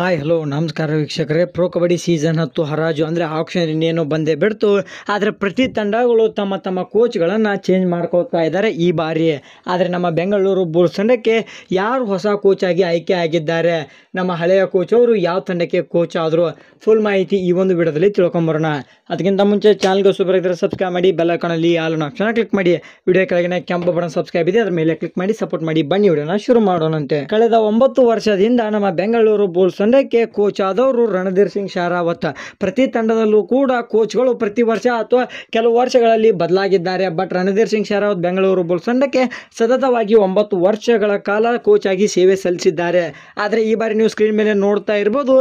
hi hello ನಮಸ್ಕಾರ ವೀಕ್ಷಕರೇ pro kabaddi season ಹತ್ತು ಹರಾಜು ಅಂದರೆ ಆಪ್ಷನ್ ಇನ್ನೇನು ಬಂದೇ ಬಿಡ್ತು ಆದರೆ ಪ್ರತಿ ತಂಡಗಳು ತಮ್ಮ ತಮ್ಮ ಕೋಚ್ಗಳನ್ನು ಚೇಂಜ್ ಮಾಡ್ಕೋತಾ ಇದ್ದಾರೆ ಈ ಬಾರಿ ಆದರೆ ನಮ್ಮ ಬೆಂಗಳೂರು ಬುಲ್ಸ್ ತಂಡಕ್ಕೆ ಯಾರು ಹೊಸ ಕೋಚ್ ಆಗಿ ಆಯ್ಕೆ ಆಗಿದ್ದಾರೆ ನಮ್ಮ ಹಳೆಯ ಕೋಚ್ ಅವರು ಯಾವ ತಂಡಕ್ಕೆ ಕೋಚ್ ಆದರೂ ಫುಲ್ ಮಾಹಿತಿ ಈ ಒಂದು ವಿಡಿಯೋದಲ್ಲಿ ತಿಳ್ಕೊಂಬರೋಣ ಅದಕ್ಕಿಂತ ಮುಂಚೆ ಚಾನಲ್ಗೆ ಸೂಪರಾಗಿದ್ದರೆ ಸಬ್ಸ್ಕ್ರೈಬ್ ಮಾಡಿ ಕಣಲ್ಲಿ ಆಲ್ ಆಪ್ಷನ್ ಕ್ಲಿಕ್ ಮಾಡಿ ವಿಡಿಯೋ ಕೆಳಗಿನ ಕೆಂಪು ಬಣ್ಣ ಸಬ್ಸ್ಕ್ರೈಬ್ ಇದೆ ಅದ್ರ ಮೇಲೆ ಕ್ಲಿಕ್ ಮಾಡಿ ಸಪೋರ್ಟ್ ಮಾಡಿ ಬನ್ನಿ ವಿಡಿಯೋನ ಶುರು ಮಾಡೋಣಂತೆ ಕಳೆದ ಒಂಬತ್ತು ವರ್ಷದಿಂದ ನಮ್ಮ ಬೆಂಗಳೂರು ಬುಲ್ಸ್ ತಂಡಕ್ಕೆ ಕೋಚ್ ಆದವರು ರಣಧೀರ್ ಸಿಂಗ್ ಶಾರಾವತ್ ಪ್ರತಿ ತಂಡದಲ್ಲೂ ಕೂಡ ಕೋಚ್ಗಳು ಪ್ರತಿ ವರ್ಷ ಅಥವಾ ಕೆಲವು ವರ್ಷಗಳಲ್ಲಿ ಬದಲಾಗಿದ್ದಾರೆ ಬಟ್ ರಣಧೀರ್ ಸಿಂಗ್ ಶರಾವತ್ ಬೆಂಗಳೂರು ಬುಲ್ಸ್ ತಂಡಕ್ಕೆ ಸತತವಾಗಿ ಒಂಬತ್ತು ವರ್ಷಗಳ ಕಾಲ ಕೋಚ್ ಆಗಿ ಸೇವೆ ಸಲ್ಲಿಸಿದ್ದಾರೆ ಆದರೆ ಈ ಬಾರಿ ನೀವು ಸ್ಕ್ರೀನ್ ಮೇಲೆ ನೋಡ್ತಾ ಇರ್ಬೋದು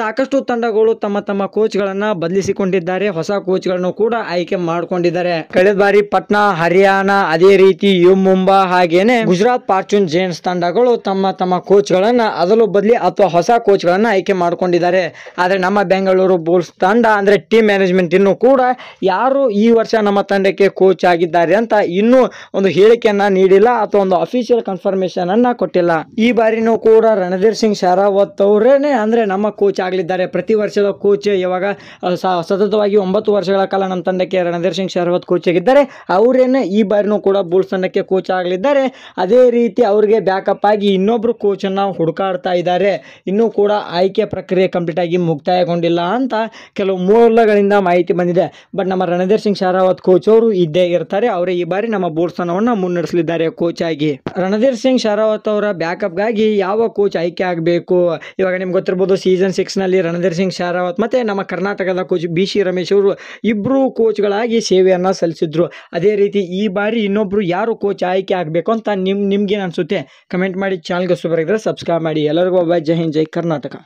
ಸಾಕಷ್ಟು ತಂಡಗಳು ತಮ್ಮ ತಮ್ಮ ಕೋಚ್ಗಳನ್ನು ಬದಲಿಸಿಕೊಂಡಿದ್ದಾರೆ ಹೊಸ ಕೋಚ್ಗಳನ್ನು ಕೂಡ ಆಯ್ಕೆ ಮಾಡಿಕೊಂಡಿದ್ದಾರೆ ಕಳೆದ ಬಾರಿ ಪಟ್ನಾ ಹರಿಯಾಣ ಅದೇ ರೀತಿ ಯು ಮುಂಬಾ ಹಾಗೇನೆ ಗುಜರಾತ್ ಫಾರ್ಚೂನ್ ಜೇನ್ಸ್ ತಂಡಗಳು ತಮ್ಮ ತಮ್ಮ ಕೋಚ್ಗಳನ್ನು ಅದಲು ಬದಲಿ ಅಥವಾ ಹೊಸ ಕೋಚ್ ಕೋಚ್ಗಳನ್ನು ಆಯ್ಕೆ ಮಾಡಿಕೊಂಡಿದ್ದಾರೆ ಆದರೆ ನಮ್ಮ ಬೆಂಗಳೂರು ಬುಲ್ಸ್ ತಂಡ ಅಂದರೆ ಟೀಮ್ ಮ್ಯಾನೇಜ್ಮೆಂಟ್ ಇನ್ನೂ ಕೂಡ ಯಾರು ಈ ವರ್ಷ ನಮ್ಮ ತಂಡಕ್ಕೆ ಕೋಚ್ ಆಗಿದ್ದಾರೆ ಅಂತ ಇನ್ನೂ ಒಂದು ಹೇಳಿಕೆಯನ್ನು ನೀಡಿಲ್ಲ ಅಥವಾ ಒಂದು ಅಫಿಷಿಯಲ್ ಕನ್ಫರ್ಮೇಷನ್ ಅನ್ನ ಕೊಟ್ಟಿಲ್ಲ ಈ ಬಾರಿನೂ ಕೂಡ ರಣಧೀರ್ ಸಿಂಗ್ ಶರಾವತ್ ಅವರೇನೆ ಅಂದರೆ ನಮ್ಮ ಕೋಚ್ ಆಗಲಿದ್ದಾರೆ ಪ್ರತಿ ವರ್ಷದ ಕೋಚ್ ಇವಾಗ ಸತತವಾಗಿ ಒಂಬತ್ತು ವರ್ಷಗಳ ಕಾಲ ನಮ್ಮ ತಂಡಕ್ಕೆ ರಣಧೀರ್ ಸಿಂಗ್ ಶರಾವತ್ ಕೋಚ್ ಆಗಿದ್ದಾರೆ ಅವರೇನೆ ಈ ಬಾರಿನೂ ಕೂಡ ಬುಲ್ಸ್ ತಂಡಕ್ಕೆ ಕೋಚ್ ಆಗಲಿದ್ದಾರೆ ಅದೇ ರೀತಿ ಅವ್ರಿಗೆ ಬ್ಯಾಕಪ್ ಆಗಿ ಇನ್ನೊಬ್ರು ಕೋಚನ್ನು ಹುಡುಕಾಡ್ತಾ ಇದ್ದಾರೆ ಇನ್ನೂ ಕೂಡ ಆಯ್ಕೆ ಪ್ರಕ್ರಿಯೆ ಕಂಪ್ಲೀಟ್ ಆಗಿ ಮುಕ್ತಾಯಗೊಂಡಿಲ್ಲ ಅಂತ ಕೆಲವು ಮೂಲಗಳಿಂದ ಮಾಹಿತಿ ಬಂದಿದೆ ಬಟ್ ನಮ್ಮ ರಣಧೀರ್ ಸಿಂಗ್ ಶರಾವತ್ ಕೋಚ್ ಅವರು ಇದ್ದೇ ಇರ್ತಾರೆ ಅವರೇ ಈ ಬಾರಿ ನಮ್ಮ ಬೋರ್ಡ್ ಸ್ಥಾನವನ್ನು ಮುನ್ನಡೆಸಲಿದ್ದಾರೆ ಕೋಚ್ ಆಗಿ ರಣಧೀರ್ ಸಿಂಗ್ ಶರಾವತ್ ಅವರ ಬ್ಯಾಕಪ್ಗಾಗಿ ಯಾವ ಕೋಚ್ ಆಯ್ಕೆ ಆಗಬೇಕು ಇವಾಗ ನಿಮ್ಗೆ ಗೊತ್ತಿರ್ಬೋದು ಸೀಸನ್ ನಲ್ಲಿ ರಣಧೀರ್ ಸಿಂಗ್ ಶರಾವತ್ ಮತ್ತು ನಮ್ಮ ಕರ್ನಾಟಕದ ಕೋಚ್ ಬಿ ಸಿ ರಮೇಶ್ ಅವರು ಇಬ್ಬರು ಕೋಚ್ಗಳಾಗಿ ಸೇವೆಯನ್ನು ಸಲ್ಲಿಸಿದ್ರು ಅದೇ ರೀತಿ ಈ ಬಾರಿ ಇನ್ನೊಬ್ರು ಯಾರು ಕೋಚ್ ಆಯ್ಕೆ ಆಗಬೇಕು ಅಂತ ನಿಮ್ ನಿಮ್ಗೇನು ಅನಿಸುತ್ತೆ ಕಮೆಂಟ್ ಮಾಡಿ ಚಾನಲ್ಗೆ ಹೊಸಬರಾಗಿದ್ದರೆ ಸಬ್ಸ್ಕ್ರೈಬ್ ಮಾಡಿ ಎಲ್ಲರಿಗೂ ಒಬ್ಬ ಜೈ ಹಿಂದ್ ಜೈ ಕರ್ನಾಟಕ ಕರ್ನಾಟಕ